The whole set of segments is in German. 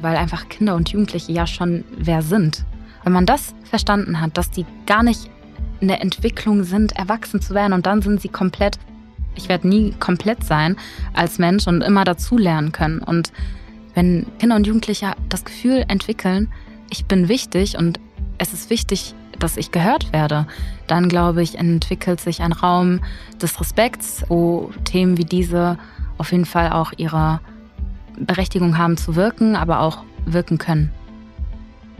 weil einfach Kinder und Jugendliche ja schon wer sind. Wenn man das verstanden hat, dass die gar nicht in der Entwicklung sind, erwachsen zu werden und dann sind sie komplett, ich werde nie komplett sein als Mensch und immer dazulernen können. Und wenn Kinder und Jugendliche das Gefühl entwickeln, ich bin wichtig und es ist wichtig, dass ich gehört werde, dann glaube ich, entwickelt sich ein Raum des Respekts, wo Themen wie diese auf jeden Fall auch ihre Berechtigung haben zu wirken, aber auch wirken können?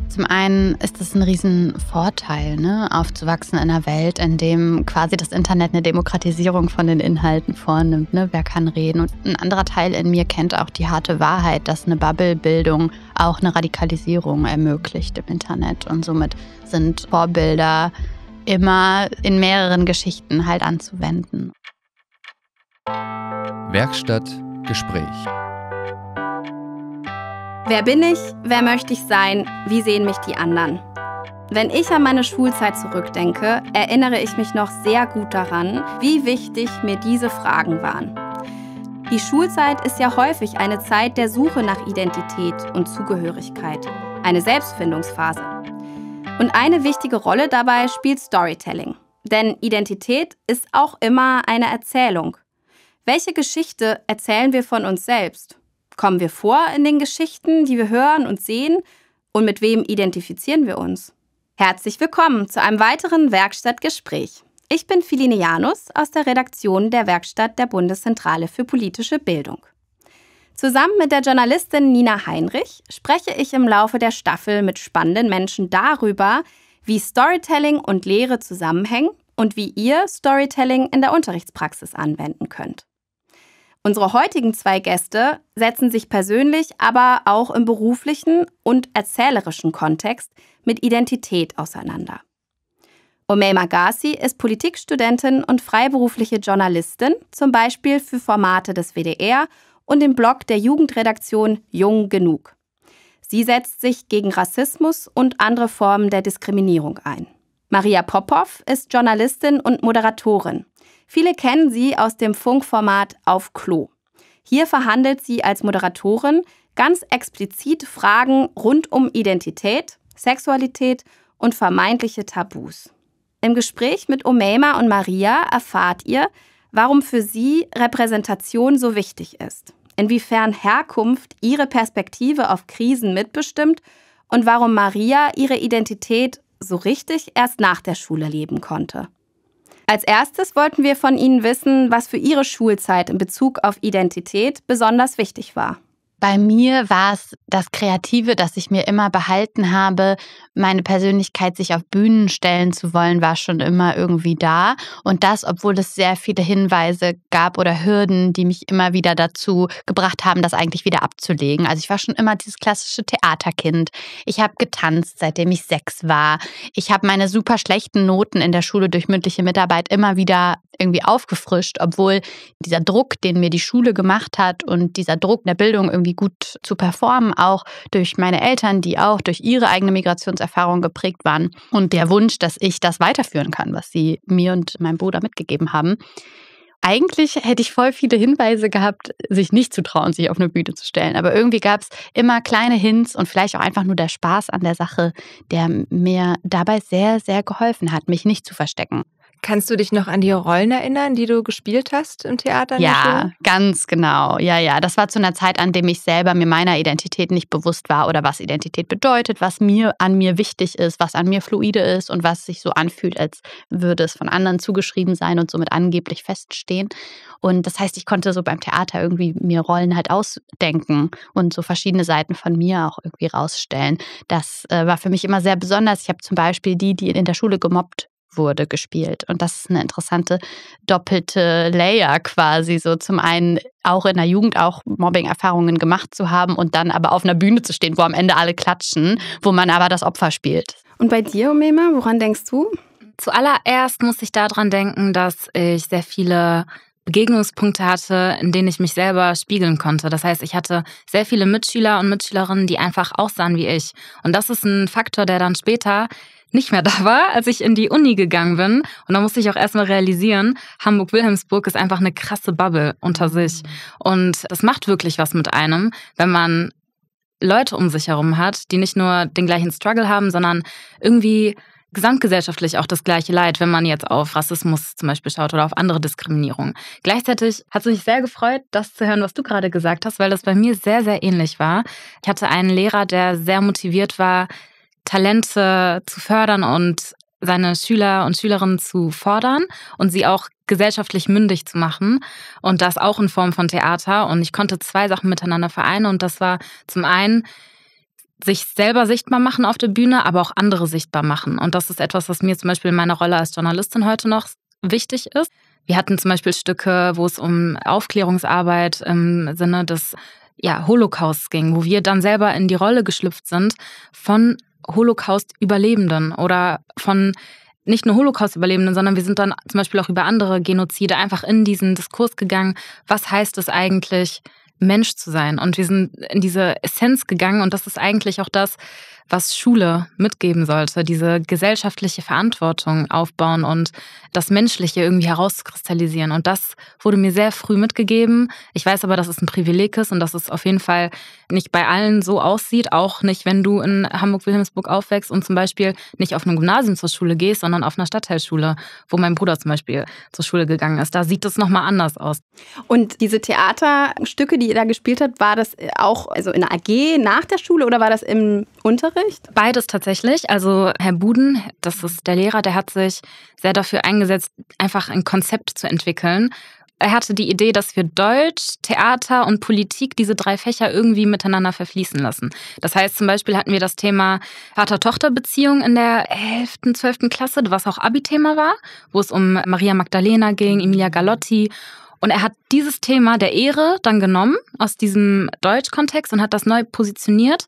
Zum einen ist es ein Riesenvorteil, ne? aufzuwachsen in einer Welt, in dem quasi das Internet eine Demokratisierung von den Inhalten vornimmt. Ne? Wer kann reden? Und ein anderer Teil in mir kennt auch die harte Wahrheit, dass eine Bubble-Bildung auch eine Radikalisierung ermöglicht im Internet. Und somit sind Vorbilder immer in mehreren Geschichten halt anzuwenden. Werkstatt Gespräch. Wer bin ich? Wer möchte ich sein? Wie sehen mich die anderen? Wenn ich an meine Schulzeit zurückdenke, erinnere ich mich noch sehr gut daran, wie wichtig mir diese Fragen waren. Die Schulzeit ist ja häufig eine Zeit der Suche nach Identität und Zugehörigkeit, eine Selbstfindungsphase. Und eine wichtige Rolle dabei spielt Storytelling. Denn Identität ist auch immer eine Erzählung. Welche Geschichte erzählen wir von uns selbst? kommen wir vor in den Geschichten, die wir hören und sehen und mit wem identifizieren wir uns? Herzlich willkommen zu einem weiteren Werkstattgespräch. Ich bin Philine Janus aus der Redaktion der Werkstatt der Bundeszentrale für politische Bildung. Zusammen mit der Journalistin Nina Heinrich spreche ich im Laufe der Staffel mit spannenden Menschen darüber, wie Storytelling und Lehre zusammenhängen und wie ihr Storytelling in der Unterrichtspraxis anwenden könnt. Unsere heutigen zwei Gäste setzen sich persönlich, aber auch im beruflichen und erzählerischen Kontext mit Identität auseinander. Omei Magasi ist Politikstudentin und freiberufliche Journalistin, zum Beispiel für Formate des WDR und den Blog der Jugendredaktion Jung genug. Sie setzt sich gegen Rassismus und andere Formen der Diskriminierung ein. Maria Popov ist Journalistin und Moderatorin. Viele kennen sie aus dem Funkformat Auf Klo. Hier verhandelt sie als Moderatorin ganz explizit Fragen rund um Identität, Sexualität und vermeintliche Tabus. Im Gespräch mit Omeima und Maria erfahrt ihr, warum für sie Repräsentation so wichtig ist, inwiefern Herkunft ihre Perspektive auf Krisen mitbestimmt und warum Maria ihre Identität so richtig erst nach der Schule leben konnte. Als erstes wollten wir von Ihnen wissen, was für Ihre Schulzeit in Bezug auf Identität besonders wichtig war. Bei mir war es das Kreative, das ich mir immer behalten habe. Meine Persönlichkeit, sich auf Bühnen stellen zu wollen, war schon immer irgendwie da. Und das, obwohl es sehr viele Hinweise gab oder Hürden, die mich immer wieder dazu gebracht haben, das eigentlich wieder abzulegen. Also ich war schon immer dieses klassische Theaterkind. Ich habe getanzt, seitdem ich sechs war. Ich habe meine super schlechten Noten in der Schule durch mündliche Mitarbeit immer wieder irgendwie aufgefrischt, obwohl dieser Druck, den mir die Schule gemacht hat und dieser Druck der Bildung irgendwie irgendwie gut zu performen, auch durch meine Eltern, die auch durch ihre eigene Migrationserfahrung geprägt waren und der Wunsch, dass ich das weiterführen kann, was sie mir und meinem Bruder mitgegeben haben. Eigentlich hätte ich voll viele Hinweise gehabt, sich nicht zu trauen, sich auf eine Bühne zu stellen. Aber irgendwie gab es immer kleine Hints und vielleicht auch einfach nur der Spaß an der Sache, der mir dabei sehr, sehr geholfen hat, mich nicht zu verstecken. Kannst du dich noch an die Rollen erinnern, die du gespielt hast im Theater? Ja, ganz genau. Ja, ja. Das war zu einer Zeit, an dem ich selber mir meiner Identität nicht bewusst war oder was Identität bedeutet, was mir an mir wichtig ist, was an mir fluide ist und was sich so anfühlt, als würde es von anderen zugeschrieben sein und somit angeblich feststehen. Und das heißt, ich konnte so beim Theater irgendwie mir Rollen halt ausdenken und so verschiedene Seiten von mir auch irgendwie rausstellen. Das äh, war für mich immer sehr besonders. Ich habe zum Beispiel die, die in der Schule gemobbt wurde gespielt. Und das ist eine interessante doppelte Layer quasi. So zum einen auch in der Jugend auch Mobbing-Erfahrungen gemacht zu haben und dann aber auf einer Bühne zu stehen, wo am Ende alle klatschen, wo man aber das Opfer spielt. Und bei dir, Omema, woran denkst du? Zuallererst muss ich daran denken, dass ich sehr viele Begegnungspunkte hatte, in denen ich mich selber spiegeln konnte. Das heißt, ich hatte sehr viele Mitschüler und Mitschülerinnen, die einfach aussahen wie ich. Und das ist ein Faktor, der dann später nicht mehr da war, als ich in die Uni gegangen bin. Und da musste ich auch erstmal realisieren, Hamburg-Wilhelmsburg ist einfach eine krasse Bubble unter sich. Und das macht wirklich was mit einem, wenn man Leute um sich herum hat, die nicht nur den gleichen Struggle haben, sondern irgendwie gesamtgesellschaftlich auch das gleiche Leid, wenn man jetzt auf Rassismus zum Beispiel schaut oder auf andere Diskriminierungen. Gleichzeitig hat es mich sehr gefreut, das zu hören, was du gerade gesagt hast, weil das bei mir sehr, sehr ähnlich war. Ich hatte einen Lehrer, der sehr motiviert war, Talente zu fördern und seine Schüler und Schülerinnen zu fordern und sie auch gesellschaftlich mündig zu machen und das auch in Form von Theater. Und ich konnte zwei Sachen miteinander vereinen und das war zum einen sich selber sichtbar machen auf der Bühne, aber auch andere sichtbar machen. Und das ist etwas, was mir zum Beispiel in meiner Rolle als Journalistin heute noch wichtig ist. Wir hatten zum Beispiel Stücke, wo es um Aufklärungsarbeit im Sinne des ja, Holocaust ging, wo wir dann selber in die Rolle geschlüpft sind von Holocaust-Überlebenden oder von nicht nur Holocaust-Überlebenden, sondern wir sind dann zum Beispiel auch über andere Genozide einfach in diesen Diskurs gegangen. Was heißt es eigentlich, Mensch zu sein. Und wir sind in diese Essenz gegangen und das ist eigentlich auch das, was Schule mitgeben sollte, diese gesellschaftliche Verantwortung aufbauen und das Menschliche irgendwie herauskristallisieren. Und das wurde mir sehr früh mitgegeben. Ich weiß aber, dass es ein Privileg ist und dass es auf jeden Fall nicht bei allen so aussieht, auch nicht, wenn du in Hamburg-Wilhelmsburg aufwächst und zum Beispiel nicht auf einem Gymnasium zur Schule gehst, sondern auf einer Stadtteilschule, wo mein Bruder zum Beispiel zur Schule gegangen ist. Da sieht es nochmal anders aus. Und diese Theaterstücke, die die ihr da gespielt habt, war das auch also in der AG nach der Schule oder war das im Unterricht? Beides tatsächlich. Also Herr Buden, das ist der Lehrer, der hat sich sehr dafür eingesetzt, einfach ein Konzept zu entwickeln. Er hatte die Idee, dass wir Deutsch, Theater und Politik, diese drei Fächer irgendwie miteinander verfließen lassen. Das heißt, zum Beispiel hatten wir das Thema Vater-Tochter-Beziehung in der 11., 12. Klasse, was auch Abi-Thema war, wo es um Maria Magdalena ging, Emilia Galotti und er hat dieses Thema der Ehre dann genommen aus diesem Deutschkontext und hat das neu positioniert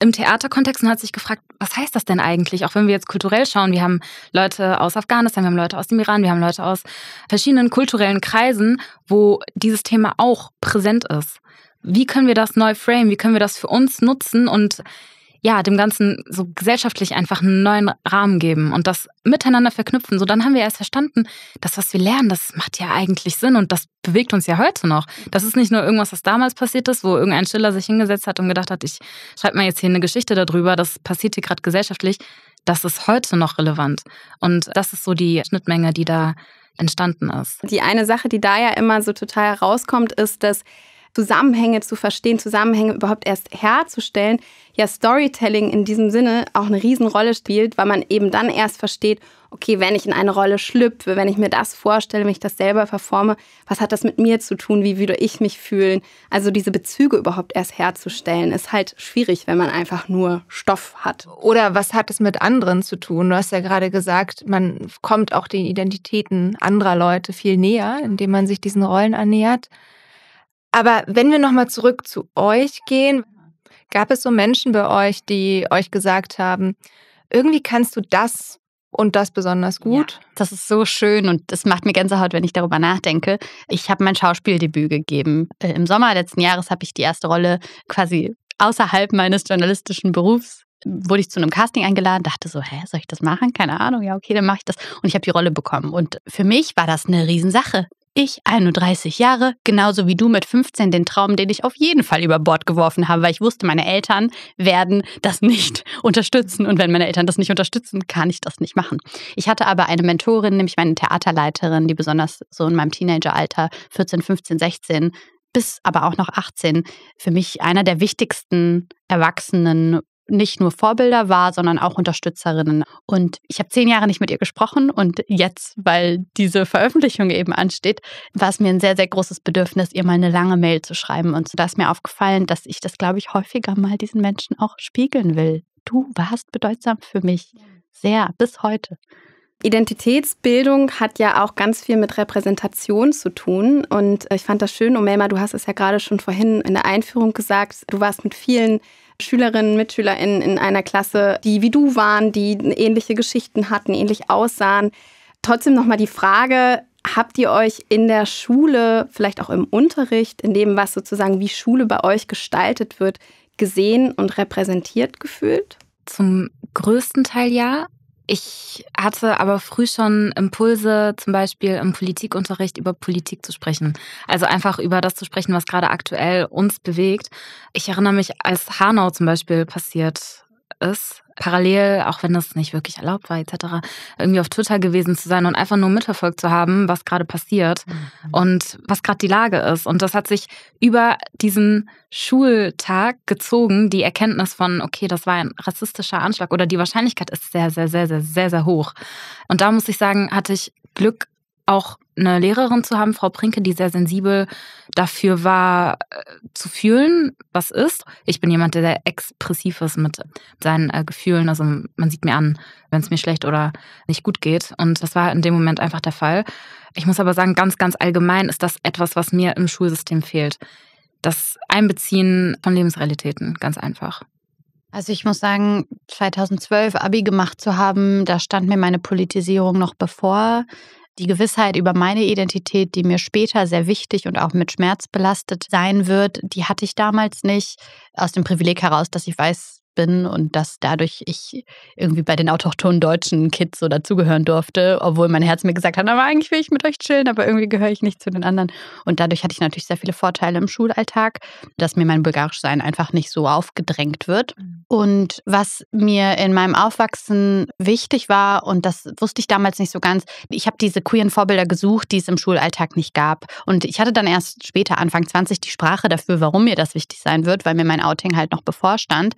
im Theaterkontext und hat sich gefragt, was heißt das denn eigentlich? Auch wenn wir jetzt kulturell schauen, wir haben Leute aus Afghanistan, wir haben Leute aus dem Iran, wir haben Leute aus verschiedenen kulturellen Kreisen, wo dieses Thema auch präsent ist. Wie können wir das neu framen? Wie können wir das für uns nutzen und ja, dem Ganzen so gesellschaftlich einfach einen neuen Rahmen geben und das miteinander verknüpfen. So, dann haben wir erst verstanden, das, was wir lernen, das macht ja eigentlich Sinn und das bewegt uns ja heute noch. Das ist nicht nur irgendwas, was damals passiert ist, wo irgendein Schiller sich hingesetzt hat und gedacht hat, ich schreibe mal jetzt hier eine Geschichte darüber, das passiert hier gerade gesellschaftlich. Das ist heute noch relevant. Und das ist so die Schnittmenge, die da entstanden ist. Die eine Sache, die da ja immer so total rauskommt, ist, dass Zusammenhänge zu verstehen, Zusammenhänge überhaupt erst herzustellen, ja Storytelling in diesem Sinne auch eine Riesenrolle spielt, weil man eben dann erst versteht, okay, wenn ich in eine Rolle schlüpfe, wenn ich mir das vorstelle, wenn ich das selber verforme, was hat das mit mir zu tun, wie würde ich mich fühlen? Also diese Bezüge überhaupt erst herzustellen, ist halt schwierig, wenn man einfach nur Stoff hat. Oder was hat es mit anderen zu tun? Du hast ja gerade gesagt, man kommt auch den Identitäten anderer Leute viel näher, indem man sich diesen Rollen annähert. Aber wenn wir nochmal zurück zu euch gehen, gab es so Menschen bei euch, die euch gesagt haben, irgendwie kannst du das und das besonders gut? Ja, das ist so schön und das macht mir Gänsehaut, wenn ich darüber nachdenke. Ich habe mein Schauspieldebüt gegeben. Äh, Im Sommer letzten Jahres habe ich die erste Rolle quasi außerhalb meines journalistischen Berufs wurde ich zu einem Casting eingeladen, dachte so, hä, soll ich das machen? Keine Ahnung, ja, okay, dann mache ich das. Und ich habe die Rolle bekommen. Und für mich war das eine Riesensache. Ich, 31 Jahre, genauso wie du mit 15, den Traum, den ich auf jeden Fall über Bord geworfen habe, weil ich wusste, meine Eltern werden das nicht unterstützen. Und wenn meine Eltern das nicht unterstützen, kann ich das nicht machen. Ich hatte aber eine Mentorin, nämlich meine Theaterleiterin, die besonders so in meinem Teenageralter 14, 15, 16 bis aber auch noch 18 für mich einer der wichtigsten erwachsenen nicht nur Vorbilder war, sondern auch Unterstützerinnen. Und ich habe zehn Jahre nicht mit ihr gesprochen und jetzt, weil diese Veröffentlichung eben ansteht, war es mir ein sehr, sehr großes Bedürfnis, ihr mal eine lange Mail zu schreiben. Und so da ist mir aufgefallen, dass ich das, glaube ich, häufiger mal diesen Menschen auch spiegeln will. Du warst bedeutsam für mich. Sehr, bis heute. Identitätsbildung hat ja auch ganz viel mit Repräsentation zu tun. Und ich fand das schön, Omelma, du hast es ja gerade schon vorhin in der Einführung gesagt, du warst mit vielen Schülerinnen, MitschülerInnen in einer Klasse, die wie du waren, die ähnliche Geschichten hatten, ähnlich aussahen. Trotzdem nochmal die Frage, habt ihr euch in der Schule, vielleicht auch im Unterricht, in dem, was sozusagen wie Schule bei euch gestaltet wird, gesehen und repräsentiert gefühlt? Zum größten Teil ja. Ich hatte aber früh schon Impulse, zum Beispiel im Politikunterricht über Politik zu sprechen. Also einfach über das zu sprechen, was gerade aktuell uns bewegt. Ich erinnere mich, als Hanau zum Beispiel passiert ist, parallel, auch wenn es nicht wirklich erlaubt war, etc., irgendwie auf Twitter gewesen zu sein und einfach nur mitverfolgt zu haben, was gerade passiert mhm. und was gerade die Lage ist. Und das hat sich über diesen Schultag gezogen, die Erkenntnis von, okay, das war ein rassistischer Anschlag oder die Wahrscheinlichkeit ist sehr, sehr, sehr, sehr, sehr, sehr hoch. Und da muss ich sagen, hatte ich Glück auch eine Lehrerin zu haben, Frau Prinke, die sehr sensibel dafür war, äh, zu fühlen, was ist. Ich bin jemand, der sehr expressiv ist mit seinen äh, Gefühlen. Also man sieht mir an, wenn es mir schlecht oder nicht gut geht. Und das war in dem Moment einfach der Fall. Ich muss aber sagen, ganz, ganz allgemein ist das etwas, was mir im Schulsystem fehlt. Das Einbeziehen von Lebensrealitäten, ganz einfach. Also ich muss sagen, 2012 ABI gemacht zu haben, da stand mir meine Politisierung noch bevor die Gewissheit über meine Identität, die mir später sehr wichtig und auch mit Schmerz belastet sein wird, die hatte ich damals nicht. Aus dem Privileg heraus, dass ich weiß, bin und dass dadurch ich irgendwie bei den autochthonen deutschen Kids so dazugehören durfte, obwohl mein Herz mir gesagt hat, aber eigentlich will ich mit euch chillen, aber irgendwie gehöre ich nicht zu den anderen. Und dadurch hatte ich natürlich sehr viele Vorteile im Schulalltag, dass mir mein Bulgarischsein einfach nicht so aufgedrängt wird. Mhm. Und was mir in meinem Aufwachsen wichtig war, und das wusste ich damals nicht so ganz, ich habe diese queeren Vorbilder gesucht, die es im Schulalltag nicht gab. Und ich hatte dann erst später, Anfang 20, die Sprache dafür, warum mir das wichtig sein wird, weil mir mein Outing halt noch bevorstand.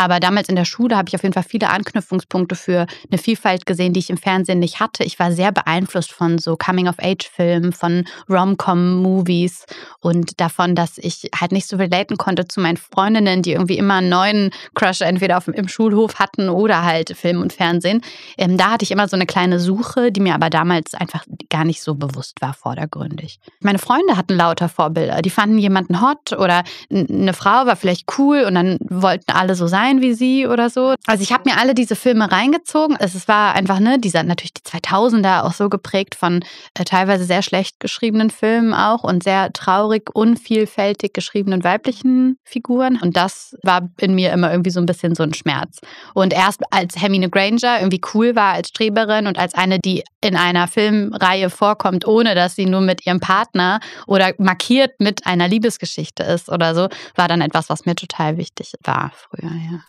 Aber damals in der Schule habe ich auf jeden Fall viele Anknüpfungspunkte für eine Vielfalt gesehen, die ich im Fernsehen nicht hatte. Ich war sehr beeinflusst von so Coming-of-Age-Filmen, von Rom-Com-Movies und davon, dass ich halt nicht so relaten konnte zu meinen Freundinnen, die irgendwie immer einen neuen Crush entweder auf, im Schulhof hatten oder halt Film und Fernsehen. Ähm, da hatte ich immer so eine kleine Suche, die mir aber damals einfach gar nicht so bewusst war vordergründig. Meine Freunde hatten lauter Vorbilder. Die fanden jemanden hot oder eine Frau war vielleicht cool und dann wollten alle so sein sein wie sie oder so. Also ich habe mir alle diese Filme reingezogen. Es war einfach, ne, dieser natürlich die 2000er auch so geprägt von äh, teilweise sehr schlecht geschriebenen Filmen auch und sehr traurig, unvielfältig geschriebenen weiblichen Figuren. Und das war in mir immer irgendwie so ein bisschen so ein Schmerz. Und erst als Hermine Granger irgendwie cool war als Streberin und als eine, die in einer Filmreihe vorkommt, ohne dass sie nur mit ihrem Partner oder markiert mit einer Liebesgeschichte ist oder so, war dann etwas, was mir total wichtig war früher, ja. Ja.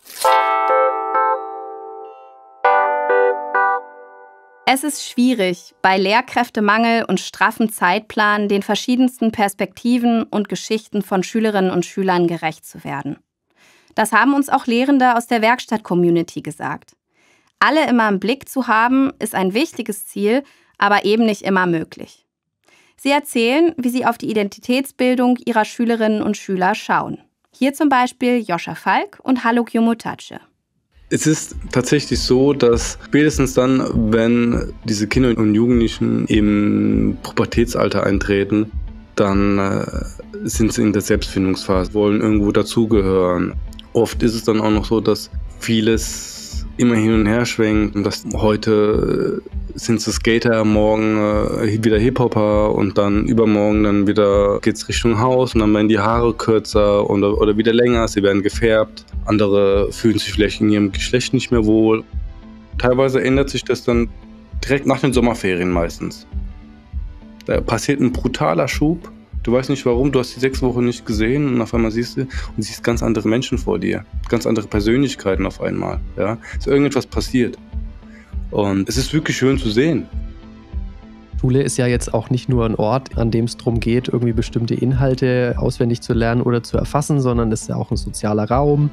Es ist schwierig, bei Lehrkräftemangel und straffen Zeitplan den verschiedensten Perspektiven und Geschichten von Schülerinnen und Schülern gerecht zu werden. Das haben uns auch Lehrende aus der Werkstatt-Community gesagt. Alle immer im Blick zu haben, ist ein wichtiges Ziel, aber eben nicht immer möglich. Sie erzählen, wie sie auf die Identitätsbildung ihrer Schülerinnen und Schüler schauen. Hier zum Beispiel Joscha Falk und Haluk Yumutace. Es ist tatsächlich so, dass spätestens dann, wenn diese Kinder und Jugendlichen im Pubertätsalter eintreten, dann äh, sind sie in der Selbstfindungsphase, wollen irgendwo dazugehören. Oft ist es dann auch noch so, dass vieles immer hin und her schwenkt. Dass heute äh, sind es Skater, morgen äh, wieder Hip-Hopper und dann übermorgen dann wieder geht es Richtung Haus und dann werden die Haare kürzer und, oder wieder länger, sie werden gefärbt. Andere fühlen sich vielleicht in ihrem Geschlecht nicht mehr wohl. Teilweise ändert sich das dann direkt nach den Sommerferien meistens. Da passiert ein brutaler Schub Du weißt nicht warum, du hast die sechs Wochen nicht gesehen und auf einmal siehst du und siehst ganz andere Menschen vor dir, ganz andere Persönlichkeiten auf einmal. Ja, ist irgendetwas passiert. Und es ist wirklich schön zu sehen. Schule ist ja jetzt auch nicht nur ein Ort, an dem es darum geht, irgendwie bestimmte Inhalte auswendig zu lernen oder zu erfassen, sondern es ist ja auch ein sozialer Raum.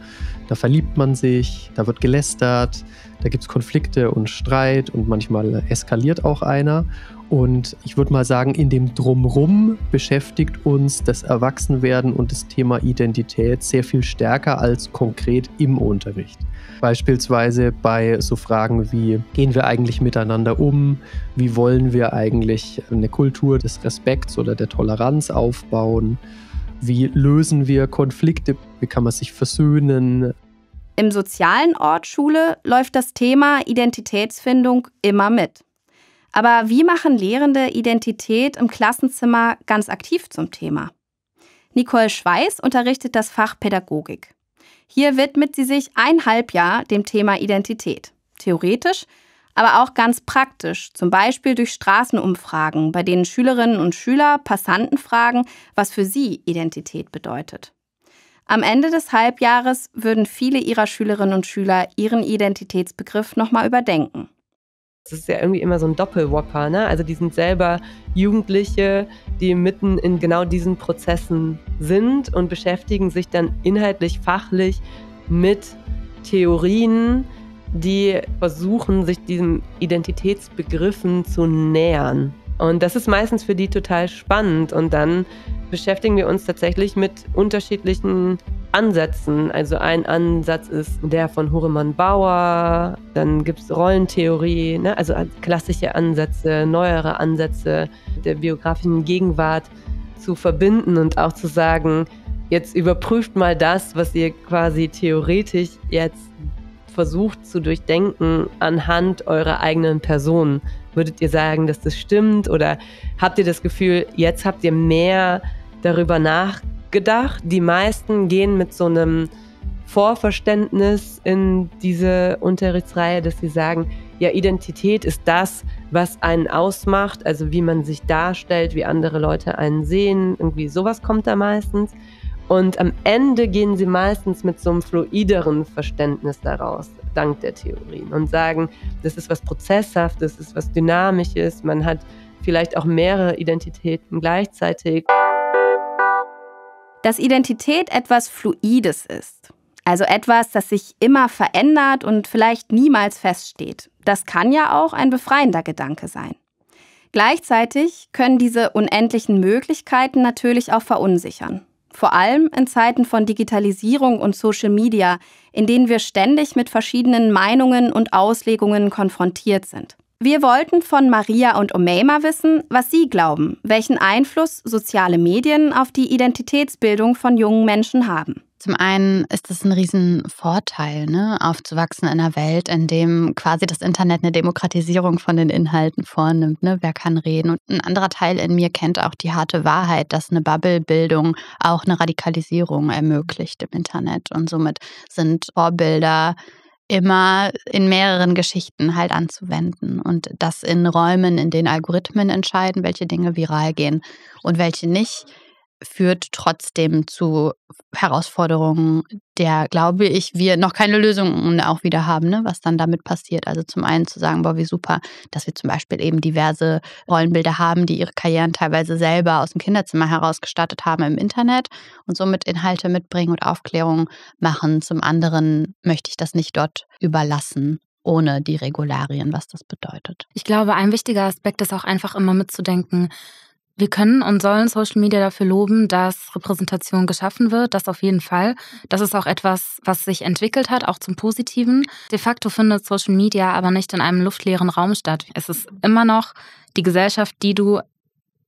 Da verliebt man sich, da wird gelästert, da gibt es Konflikte und Streit und manchmal eskaliert auch einer. Und ich würde mal sagen, in dem Drumrum beschäftigt uns das Erwachsenwerden und das Thema Identität sehr viel stärker als konkret im Unterricht. Beispielsweise bei so Fragen wie, gehen wir eigentlich miteinander um? Wie wollen wir eigentlich eine Kultur des Respekts oder der Toleranz aufbauen? Wie lösen wir Konflikte? Wie kann man sich versöhnen? Im sozialen Ort Schule läuft das Thema Identitätsfindung immer mit. Aber wie machen Lehrende Identität im Klassenzimmer ganz aktiv zum Thema? Nicole Schweiß unterrichtet das Fach Pädagogik. Hier widmet sie sich ein Halbjahr dem Thema Identität. Theoretisch, aber auch ganz praktisch, zum Beispiel durch Straßenumfragen, bei denen Schülerinnen und Schüler Passanten fragen, was für sie Identität bedeutet. Am Ende des Halbjahres würden viele ihrer Schülerinnen und Schüler ihren Identitätsbegriff nochmal überdenken das ist ja irgendwie immer so ein Doppelwopper, ne? Also die sind selber Jugendliche, die mitten in genau diesen Prozessen sind und beschäftigen sich dann inhaltlich, fachlich mit Theorien, die versuchen, sich diesen Identitätsbegriffen zu nähern. Und das ist meistens für die total spannend. Und dann beschäftigen wir uns tatsächlich mit unterschiedlichen Ansätzen. Also ein Ansatz ist der von Huremann Bauer, dann gibt es Rollentheorie, ne? also klassische Ansätze, neuere Ansätze der biografischen Gegenwart zu verbinden und auch zu sagen, jetzt überprüft mal das, was ihr quasi theoretisch jetzt versucht zu durchdenken anhand eurer eigenen Person. Würdet ihr sagen, dass das stimmt? Oder habt ihr das Gefühl, jetzt habt ihr mehr darüber nachgedacht? Die meisten gehen mit so einem Vorverständnis in diese Unterrichtsreihe, dass sie sagen, ja, Identität ist das, was einen ausmacht, also wie man sich darstellt, wie andere Leute einen sehen, irgendwie sowas kommt da meistens. Und am Ende gehen sie meistens mit so einem fluideren Verständnis daraus, dank der Theorien, und sagen, das ist was Prozesshaftes, das ist was Dynamisches, man hat vielleicht auch mehrere Identitäten gleichzeitig. Dass Identität etwas Fluides ist, also etwas, das sich immer verändert und vielleicht niemals feststeht, das kann ja auch ein befreiender Gedanke sein. Gleichzeitig können diese unendlichen Möglichkeiten natürlich auch verunsichern. Vor allem in Zeiten von Digitalisierung und Social Media, in denen wir ständig mit verschiedenen Meinungen und Auslegungen konfrontiert sind. Wir wollten von Maria und Omeima wissen, was sie glauben, welchen Einfluss soziale Medien auf die Identitätsbildung von jungen Menschen haben. Zum einen ist es ein Riesenvorteil, ne? aufzuwachsen in einer Welt, in dem quasi das Internet eine Demokratisierung von den Inhalten vornimmt. Ne? Wer kann reden? Und ein anderer Teil in mir kennt auch die harte Wahrheit, dass eine Bubble-Bildung auch eine Radikalisierung ermöglicht im Internet. Und somit sind Vorbilder immer in mehreren Geschichten halt anzuwenden und das in Räumen, in denen Algorithmen entscheiden, welche Dinge viral gehen und welche nicht führt trotzdem zu Herausforderungen, der, glaube ich, wir noch keine Lösungen auch wieder haben, ne, was dann damit passiert. Also zum einen zu sagen, boah, wie super, dass wir zum Beispiel eben diverse Rollenbilder haben, die ihre Karrieren teilweise selber aus dem Kinderzimmer herausgestattet haben im Internet und somit Inhalte mitbringen und Aufklärung machen. Zum anderen möchte ich das nicht dort überlassen ohne die Regularien, was das bedeutet. Ich glaube, ein wichtiger Aspekt ist auch einfach immer mitzudenken, wir können und sollen Social Media dafür loben, dass Repräsentation geschaffen wird, das auf jeden Fall. Das ist auch etwas, was sich entwickelt hat, auch zum Positiven. De facto findet Social Media aber nicht in einem luftleeren Raum statt. Es ist immer noch die Gesellschaft, die du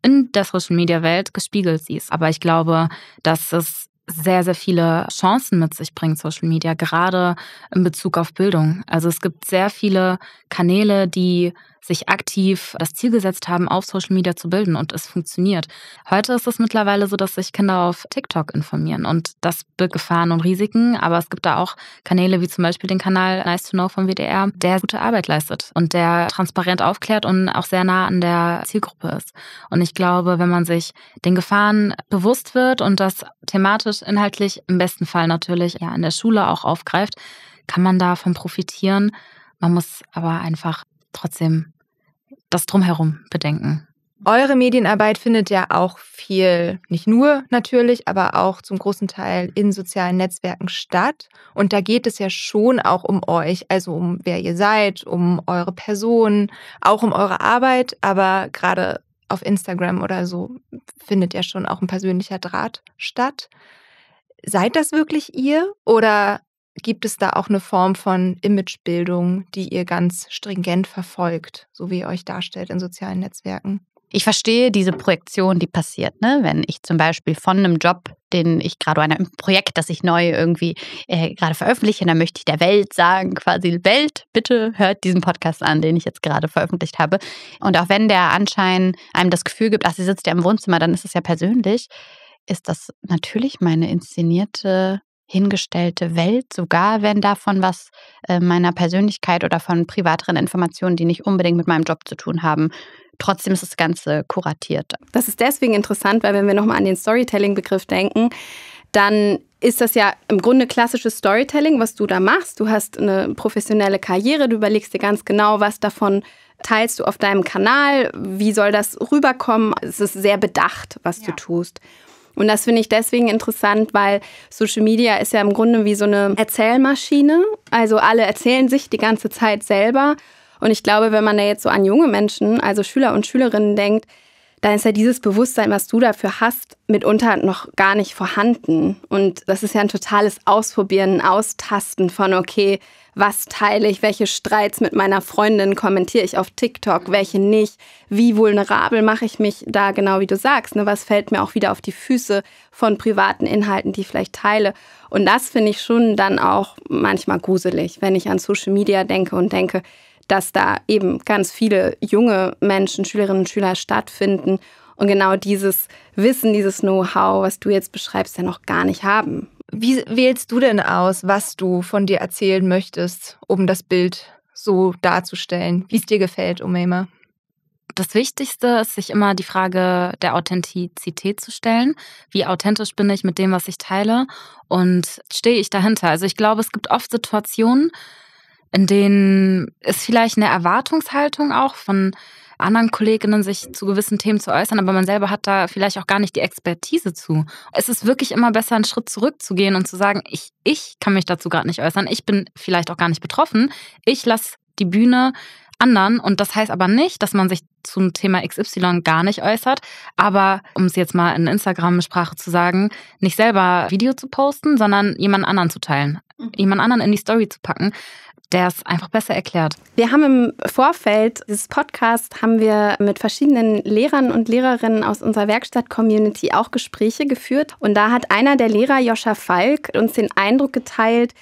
in der Social Media Welt gespiegelt siehst. Aber ich glaube, dass es sehr, sehr viele Chancen mit sich bringt, Social Media, gerade in Bezug auf Bildung. Also es gibt sehr viele Kanäle, die sich aktiv das Ziel gesetzt haben, auf Social Media zu bilden und es funktioniert. Heute ist es mittlerweile so, dass sich Kinder auf TikTok informieren und das birgt Gefahren und Risiken, aber es gibt da auch Kanäle wie zum Beispiel den Kanal Nice to Know vom WDR, der gute Arbeit leistet und der transparent aufklärt und auch sehr nah an der Zielgruppe ist. Und ich glaube, wenn man sich den Gefahren bewusst wird und das thematisch, inhaltlich, im besten Fall natürlich ja in der Schule auch aufgreift, kann man davon profitieren. Man muss aber einfach trotzdem das drumherum bedenken. Eure Medienarbeit findet ja auch viel, nicht nur natürlich, aber auch zum großen Teil in sozialen Netzwerken statt. Und da geht es ja schon auch um euch, also um wer ihr seid, um eure Person, auch um eure Arbeit. Aber gerade auf Instagram oder so findet ja schon auch ein persönlicher Draht statt. Seid das wirklich ihr oder Gibt es da auch eine Form von Imagebildung, die ihr ganz stringent verfolgt, so wie ihr euch darstellt in sozialen Netzwerken? Ich verstehe diese Projektion, die passiert, ne? wenn ich zum Beispiel von einem Job, den ich gerade einem Projekt, das ich neu irgendwie äh, gerade veröffentliche, dann möchte ich der Welt sagen, quasi Welt, bitte hört diesen Podcast an, den ich jetzt gerade veröffentlicht habe. Und auch wenn der Anschein einem das Gefühl gibt, ach, sie sitzt ja im Wohnzimmer, dann ist es ja persönlich, ist das natürlich meine inszenierte hingestellte Welt, sogar wenn davon was äh, meiner Persönlichkeit oder von privateren Informationen, die nicht unbedingt mit meinem Job zu tun haben. Trotzdem ist das Ganze kuratiert. Das ist deswegen interessant, weil wenn wir nochmal an den Storytelling-Begriff denken, dann ist das ja im Grunde klassisches Storytelling, was du da machst. Du hast eine professionelle Karriere, du überlegst dir ganz genau, was davon teilst du auf deinem Kanal, wie soll das rüberkommen. Es ist sehr bedacht, was ja. du tust. Und das finde ich deswegen interessant, weil Social Media ist ja im Grunde wie so eine Erzählmaschine. Also alle erzählen sich die ganze Zeit selber. Und ich glaube, wenn man da jetzt so an junge Menschen, also Schüler und Schülerinnen denkt, dann ist ja dieses Bewusstsein, was du dafür hast, mitunter noch gar nicht vorhanden. Und das ist ja ein totales Ausprobieren, Austasten von, okay, was teile ich, welche Streits mit meiner Freundin kommentiere ich auf TikTok, welche nicht, wie vulnerabel mache ich mich da, genau wie du sagst, ne? was fällt mir auch wieder auf die Füße von privaten Inhalten, die ich vielleicht teile. Und das finde ich schon dann auch manchmal gruselig, wenn ich an Social Media denke und denke, dass da eben ganz viele junge Menschen, Schülerinnen und Schüler stattfinden und genau dieses Wissen, dieses Know-how, was du jetzt beschreibst, ja noch gar nicht haben. Wie wählst du denn aus, was du von dir erzählen möchtest, um das Bild so darzustellen, wie es dir gefällt, Omeima? Das Wichtigste ist, sich immer die Frage der Authentizität zu stellen. Wie authentisch bin ich mit dem, was ich teile? Und stehe ich dahinter? Also ich glaube, es gibt oft Situationen, in denen es vielleicht eine Erwartungshaltung auch von anderen Kolleginnen, sich zu gewissen Themen zu äußern, aber man selber hat da vielleicht auch gar nicht die Expertise zu. Es ist wirklich immer besser, einen Schritt zurückzugehen und zu sagen, ich, ich kann mich dazu gerade nicht äußern, ich bin vielleicht auch gar nicht betroffen, ich lasse die Bühne anderen. Und das heißt aber nicht, dass man sich zum Thema XY gar nicht äußert. Aber um es jetzt mal in Instagram-Sprache zu sagen, nicht selber Video zu posten, sondern jemand anderen zu teilen. Mhm. jemand anderen in die Story zu packen, der es einfach besser erklärt. Wir haben im Vorfeld dieses Podcasts haben wir mit verschiedenen Lehrern und Lehrerinnen aus unserer Werkstatt-Community auch Gespräche geführt. Und da hat einer der Lehrer, Joscha Falk, uns den Eindruck geteilt,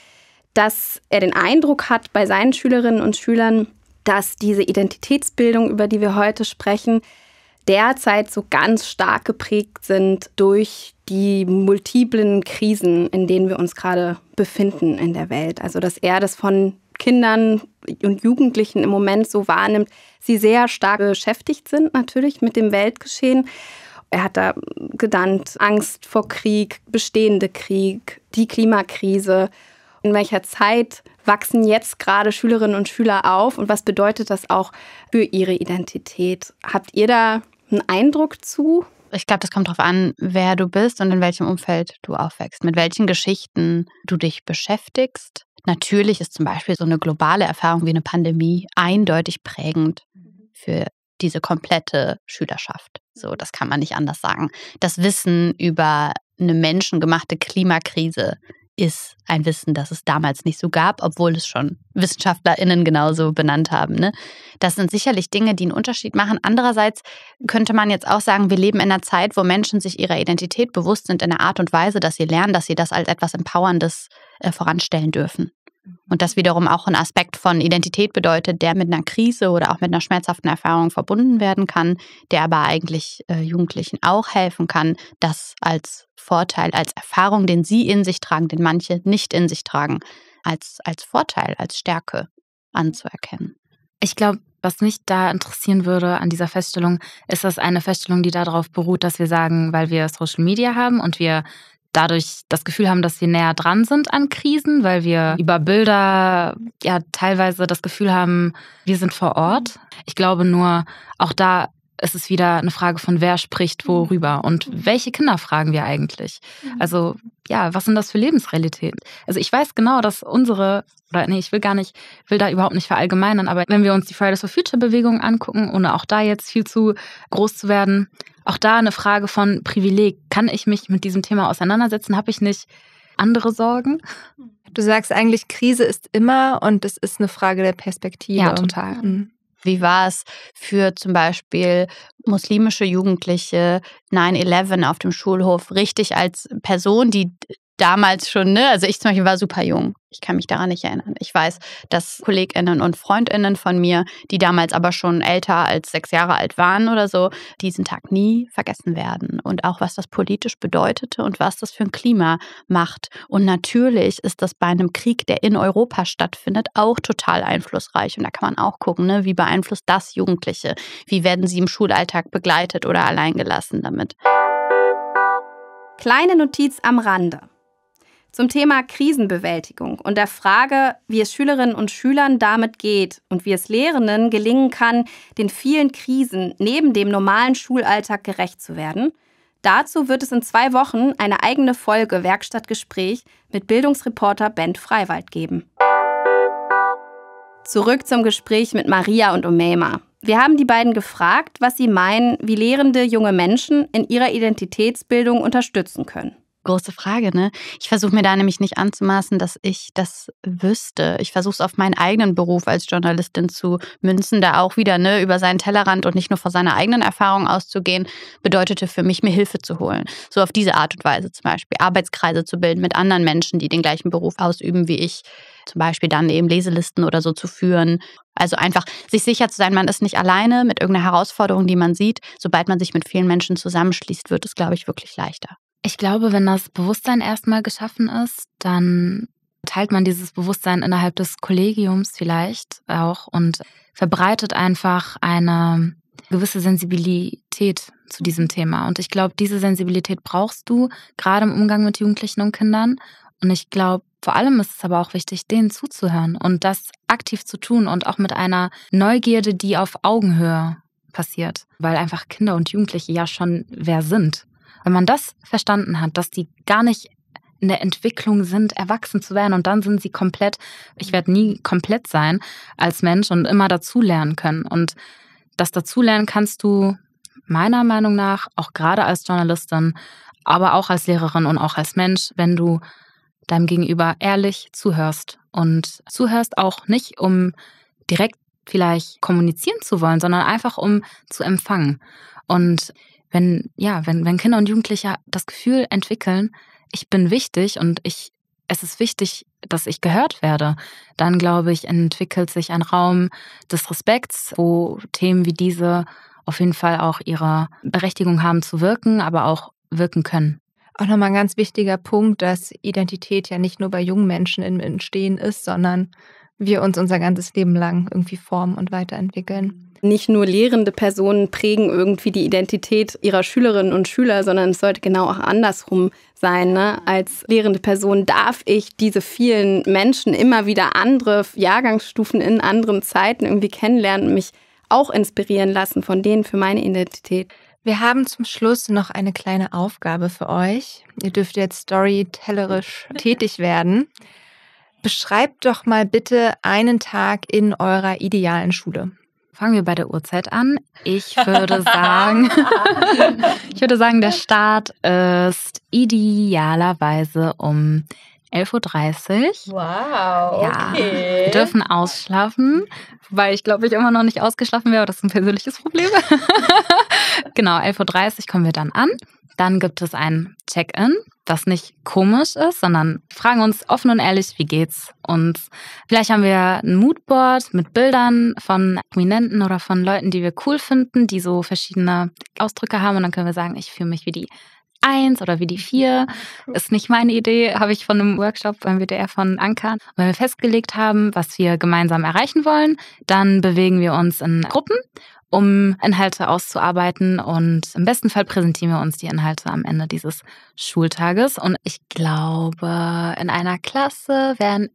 dass er den Eindruck hat bei seinen Schülerinnen und Schülern, dass diese Identitätsbildung, über die wir heute sprechen, derzeit so ganz stark geprägt sind durch die multiplen Krisen, in denen wir uns gerade befinden in der Welt. Also dass er das von Kindern und Jugendlichen im Moment so wahrnimmt, sie sehr stark beschäftigt sind natürlich mit dem Weltgeschehen. Er hat da genannt Angst vor Krieg, bestehende Krieg, die Klimakrise. In welcher Zeit wachsen jetzt gerade Schülerinnen und Schüler auf und was bedeutet das auch für ihre Identität? Habt ihr da einen Eindruck zu? Ich glaube, das kommt darauf an, wer du bist und in welchem Umfeld du aufwächst, mit welchen Geschichten du dich beschäftigst. Natürlich ist zum Beispiel so eine globale Erfahrung wie eine Pandemie eindeutig prägend für diese komplette Schülerschaft. So, das kann man nicht anders sagen. Das Wissen über eine menschengemachte Klimakrise ist ein Wissen, das es damals nicht so gab, obwohl es schon WissenschaftlerInnen genauso benannt haben. Ne? Das sind sicherlich Dinge, die einen Unterschied machen. Andererseits könnte man jetzt auch sagen, wir leben in einer Zeit, wo Menschen sich ihrer Identität bewusst sind in der Art und Weise, dass sie lernen, dass sie das als etwas Empowerndes äh, voranstellen dürfen. Und das wiederum auch ein Aspekt von Identität bedeutet, der mit einer Krise oder auch mit einer schmerzhaften Erfahrung verbunden werden kann, der aber eigentlich äh, Jugendlichen auch helfen kann, das als Vorteil, als Erfahrung, den sie in sich tragen, den manche nicht in sich tragen, als, als Vorteil, als Stärke anzuerkennen. Ich glaube, was mich da interessieren würde an dieser Feststellung, ist das eine Feststellung, die darauf beruht, dass wir sagen, weil wir Social Media haben und wir dadurch das Gefühl haben, dass wir näher dran sind an Krisen, weil wir über Bilder ja teilweise das Gefühl haben, wir sind vor Ort. Ich glaube nur, auch da es ist wieder eine Frage von, wer spricht mhm. worüber und mhm. welche Kinder fragen wir eigentlich? Mhm. Also ja, was sind das für Lebensrealitäten? Also ich weiß genau, dass unsere, oder nee, ich will gar nicht, will da überhaupt nicht verallgemeinern, aber wenn wir uns die Fridays for Future Bewegung angucken, ohne auch da jetzt viel zu groß zu werden, auch da eine Frage von Privileg. Kann ich mich mit diesem Thema auseinandersetzen? Habe ich nicht andere Sorgen? Du sagst eigentlich, Krise ist immer und es ist eine Frage der Perspektive. Ja, total. Mhm. Wie war es für zum Beispiel muslimische Jugendliche 9-11 auf dem Schulhof richtig als Person, die damals schon, ne? Also ich zum Beispiel war super jung. Ich kann mich daran nicht erinnern. Ich weiß, dass KollegInnen und FreundInnen von mir, die damals aber schon älter als sechs Jahre alt waren oder so, diesen Tag nie vergessen werden. Und auch was das politisch bedeutete und was das für ein Klima macht. Und natürlich ist das bei einem Krieg, der in Europa stattfindet, auch total einflussreich. Und da kann man auch gucken, ne? wie beeinflusst das Jugendliche? Wie werden sie im Schulalltag begleitet oder alleingelassen damit? Kleine Notiz am Rande zum Thema Krisenbewältigung und der Frage, wie es Schülerinnen und Schülern damit geht und wie es Lehrenden gelingen kann, den vielen Krisen neben dem normalen Schulalltag gerecht zu werden. Dazu wird es in zwei Wochen eine eigene Folge Werkstattgespräch mit Bildungsreporter Ben Freiwald geben. Zurück zum Gespräch mit Maria und Omema. Wir haben die beiden gefragt, was sie meinen, wie Lehrende junge Menschen in ihrer Identitätsbildung unterstützen können große Frage, ne? Ich versuche mir da nämlich nicht anzumaßen, dass ich das wüsste. Ich versuche es auf meinen eigenen Beruf als Journalistin zu münzen, da auch wieder, ne, über seinen Tellerrand und nicht nur von seiner eigenen Erfahrung auszugehen, bedeutete für mich, mir Hilfe zu holen. So auf diese Art und Weise zum Beispiel. Arbeitskreise zu bilden mit anderen Menschen, die den gleichen Beruf ausüben wie ich. Zum Beispiel dann eben Leselisten oder so zu führen. Also einfach sich sicher zu sein, man ist nicht alleine mit irgendeiner Herausforderung, die man sieht. Sobald man sich mit vielen Menschen zusammenschließt, wird es, glaube ich, wirklich leichter. Ich glaube, wenn das Bewusstsein erstmal geschaffen ist, dann teilt man dieses Bewusstsein innerhalb des Kollegiums vielleicht auch und verbreitet einfach eine gewisse Sensibilität zu diesem mhm. Thema. Und ich glaube, diese Sensibilität brauchst du gerade im Umgang mit Jugendlichen und Kindern. Und ich glaube, vor allem ist es aber auch wichtig, denen zuzuhören und das aktiv zu tun und auch mit einer Neugierde, die auf Augenhöhe passiert, weil einfach Kinder und Jugendliche ja schon wer sind. Wenn man das verstanden hat, dass die gar nicht in der Entwicklung sind, erwachsen zu werden und dann sind sie komplett, ich werde nie komplett sein als Mensch und immer dazulernen können. Und das dazulernen kannst du meiner Meinung nach auch gerade als Journalistin, aber auch als Lehrerin und auch als Mensch, wenn du deinem Gegenüber ehrlich zuhörst und zuhörst auch nicht, um direkt vielleicht kommunizieren zu wollen, sondern einfach um zu empfangen. Und wenn, ja, wenn, wenn Kinder und Jugendliche das Gefühl entwickeln, ich bin wichtig und ich, es ist wichtig, dass ich gehört werde, dann glaube ich, entwickelt sich ein Raum des Respekts, wo Themen wie diese auf jeden Fall auch ihre Berechtigung haben zu wirken, aber auch wirken können. Auch nochmal ein ganz wichtiger Punkt, dass Identität ja nicht nur bei jungen Menschen im Entstehen ist, sondern wir uns unser ganzes Leben lang irgendwie formen und weiterentwickeln nicht nur lehrende Personen prägen irgendwie die Identität ihrer Schülerinnen und Schüler, sondern es sollte genau auch andersrum sein. Ne? Als lehrende Person darf ich diese vielen Menschen immer wieder andere Jahrgangsstufen in anderen Zeiten irgendwie kennenlernen und mich auch inspirieren lassen von denen für meine Identität. Wir haben zum Schluss noch eine kleine Aufgabe für euch. Ihr dürft jetzt storytellerisch tätig werden. Beschreibt doch mal bitte einen Tag in eurer idealen Schule. Fangen wir bei der Uhrzeit an. Ich würde sagen, ich würde sagen, der Start ist idealerweise um 11.30 Uhr. Wow. Ja, okay. wir dürfen ausschlafen, weil ich glaube, ich immer noch nicht ausgeschlafen wäre, das ist ein persönliches Problem. genau, 11.30 Uhr kommen wir dann an. Dann gibt es ein Check-in das nicht komisch ist, sondern fragen uns offen und ehrlich, wie geht's uns? Vielleicht haben wir ein Moodboard mit Bildern von Prominenten oder von Leuten, die wir cool finden, die so verschiedene Ausdrücke haben und dann können wir sagen, ich fühle mich wie die Eins oder wie die vier. Ist nicht meine Idee, habe ich von einem Workshop beim WDR von Ankern. wenn wir festgelegt haben, was wir gemeinsam erreichen wollen, dann bewegen wir uns in Gruppen, um Inhalte auszuarbeiten. Und im besten Fall präsentieren wir uns die Inhalte am Ende dieses Schultages. Und ich glaube, in einer Klasse wären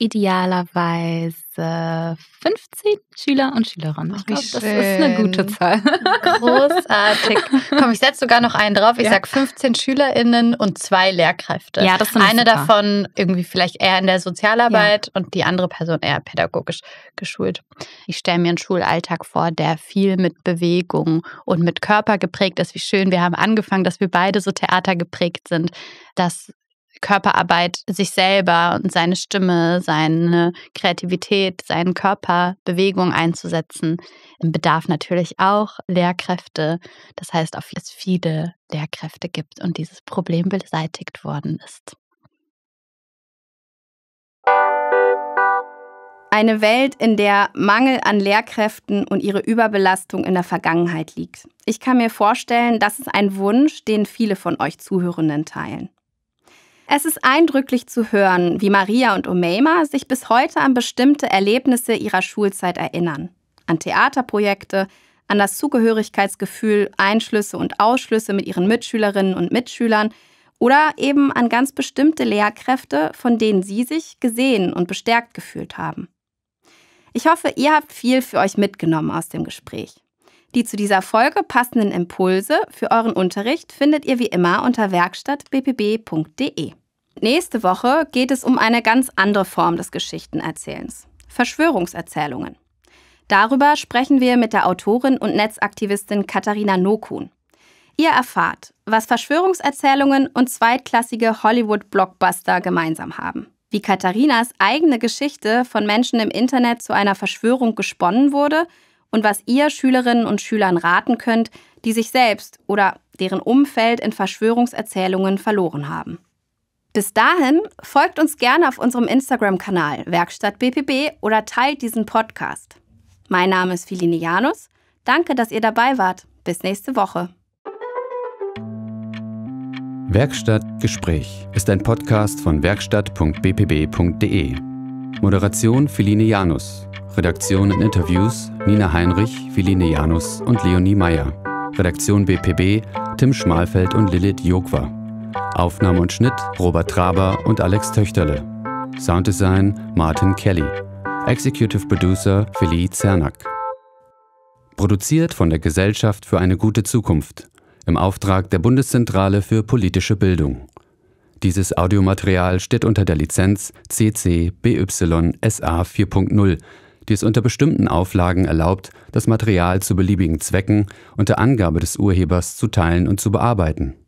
idealerweise 15 Schüler und Schülerinnen. Ich glaube, das ist eine gute Zahl. Großartig. Komm, ich setze sogar noch einen drauf. Ich ja. sage 15 SchülerInnen und zwei Lehrkräfte. Ja, das sind Eine super. davon irgendwie vielleicht eher in der Sozialarbeit ja. und die andere Person eher pädagogisch geschult. Ich stelle mir einen Schulalltag vor, der viel mit Bewegung und mit Körper geprägt ist. Wie schön, wir haben angefangen, dass wir beide so Theater geprägt sind, dass Körperarbeit sich selber und seine Stimme, seine Kreativität, seinen Körper, Bewegung einzusetzen, bedarf natürlich auch Lehrkräfte. Das heißt, auf es viele Lehrkräfte gibt und dieses Problem beseitigt worden ist. Eine Welt, in der Mangel an Lehrkräften und ihre Überbelastung in der Vergangenheit liegt. Ich kann mir vorstellen, das ist ein Wunsch, den viele von euch Zuhörenden teilen. Es ist eindrücklich zu hören, wie Maria und Omeima sich bis heute an bestimmte Erlebnisse ihrer Schulzeit erinnern. An Theaterprojekte, an das Zugehörigkeitsgefühl, Einschlüsse und Ausschlüsse mit ihren Mitschülerinnen und Mitschülern oder eben an ganz bestimmte Lehrkräfte, von denen sie sich gesehen und bestärkt gefühlt haben. Ich hoffe, ihr habt viel für euch mitgenommen aus dem Gespräch. Die zu dieser Folge passenden Impulse für euren Unterricht findet ihr wie immer unter werkstattbbb.de. Nächste Woche geht es um eine ganz andere Form des Geschichtenerzählens, Verschwörungserzählungen. Darüber sprechen wir mit der Autorin und Netzaktivistin Katharina Nokun. Ihr erfahrt, was Verschwörungserzählungen und zweitklassige Hollywood-Blockbuster gemeinsam haben, wie Katharinas eigene Geschichte von Menschen im Internet zu einer Verschwörung gesponnen wurde und was ihr Schülerinnen und Schülern raten könnt, die sich selbst oder deren Umfeld in Verschwörungserzählungen verloren haben. Bis dahin folgt uns gerne auf unserem Instagram-Kanal Werkstatt BPB oder teilt diesen Podcast. Mein Name ist Philine Janus. Danke, dass ihr dabei wart. Bis nächste Woche. Werkstatt Gespräch ist ein Podcast von werkstatt.bpb.de. Moderation Philine Janus. Redaktion und Interviews Nina Heinrich, Philine Janus und Leonie Meyer. Redaktion BPB Tim Schmalfeld und Lilith Jogwa. Aufnahme und Schnitt Robert Traber und Alex Töchterle. Sounddesign Martin Kelly. Executive Producer Willi Zernack. Produziert von der Gesellschaft für eine gute Zukunft im Auftrag der Bundeszentrale für politische Bildung. Dieses Audiomaterial steht unter der Lizenz CC BY SA 4.0, die es unter bestimmten Auflagen erlaubt, das Material zu beliebigen Zwecken unter Angabe des Urhebers zu teilen und zu bearbeiten.